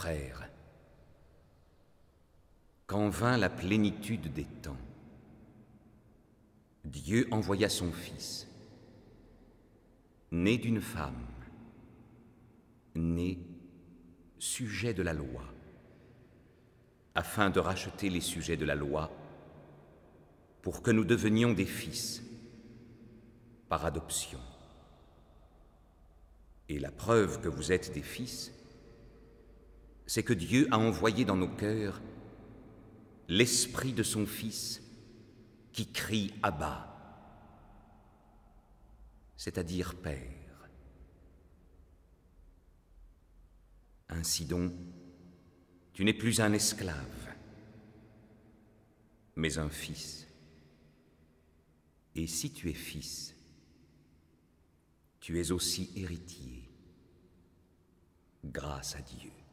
Frères, quand vint la plénitude des temps, Dieu envoya son Fils, né d'une femme, né sujet de la loi, afin de racheter les sujets de la loi, pour que nous devenions des fils par adoption. Et la preuve que vous êtes des fils, c'est que Dieu a envoyé dans nos cœurs l'Esprit de son Fils qui crie Abba, c'est-à-dire Père. Ainsi donc, tu n'es plus un esclave, mais un fils. Et si tu es fils, tu es aussi héritier, grâce à Dieu.